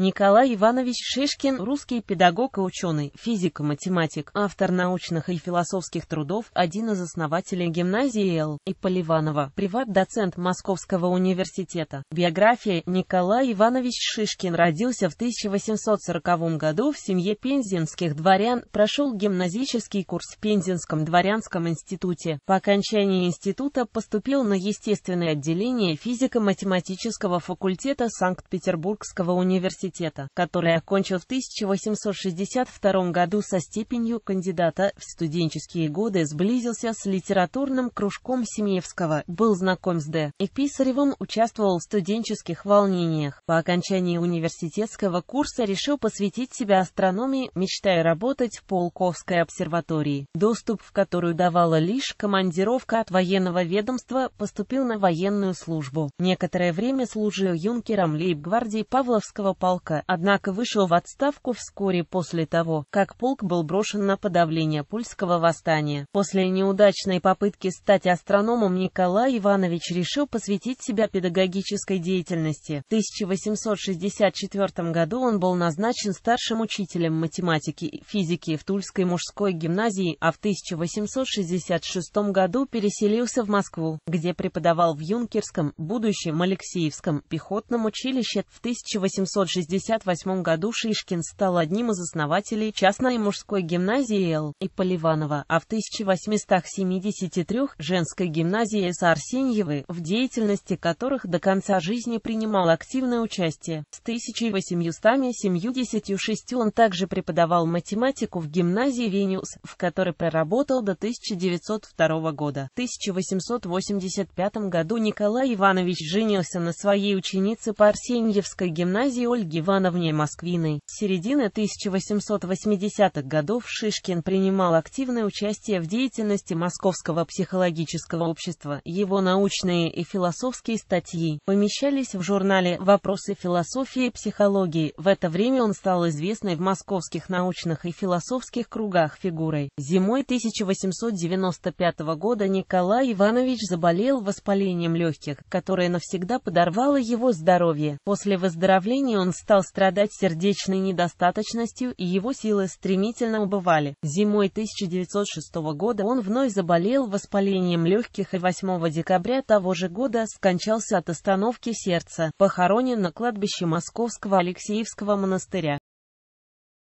Николай Иванович Шишкин, русский педагог и ученый, физик математик, автор научных и философских трудов, один из основателей гимназии Л. и Поливанова, приват-доцент Московского университета. Биография Николай Иванович Шишкин родился в 1840 году в семье пензенских дворян, прошел гимназический курс в Пензенском дворянском институте. По окончании института поступил на естественное отделение физико-математического факультета Санкт-Петербургского университета университета, который окончил в 1862 году со степенью кандидата в студенческие годы сблизился с литературным кружком Семеевского, был знаком с Д. и Писаревым, участвовал в студенческих волнениях. По окончании университетского курса решил посвятить себя астрономии, мечтая работать в Полковской обсерватории, доступ в которую давала лишь командировка от военного ведомства, поступил на военную службу. Некоторое время служил юнкером лейб-гвардии Павловского полка Палка, однако вышел в отставку вскоре после того, как полк был брошен на подавление польского восстания. После неудачной попытки стать астрономом Николай Иванович решил посвятить себя педагогической деятельности. В 1864 году он был назначен старшим учителем математики и физики в Тульской мужской гимназии, а в 1866 году переселился в Москву, где преподавал в Юнкерском, будущем Алексеевском, пехотном училище в 1860 1968 году Шишкин стал одним из основателей частной мужской гимназии Л. и Поливанова, а в 1873 женской гимназии с Арсеньевой, в деятельности которых до конца жизни принимал активное участие. С 1876 он также преподавал математику в гимназии Вениус, в которой проработал до 1902 года. В 1885 году Николай Иванович женился на своей ученице по Арсеньевской гимназии Ольге Ивановне Москвиной. С середины 1880-х годов Шишкин принимал активное участие в деятельности Московского психологического общества. Его научные и философские статьи помещались в журнале «Вопросы философии и психологии». В это время он стал известной в московских научных и философских кругах фигурой. Зимой 1895 года Николай Иванович заболел воспалением легких, которое навсегда подорвало его здоровье. После выздоровления он стал страдать сердечной недостаточностью, и его силы стремительно убывали. Зимой 1906 года он вновь заболел воспалением легких и 8 декабря того же года скончался от остановки сердца, похоронен на кладбище Московского Алексеевского монастыря.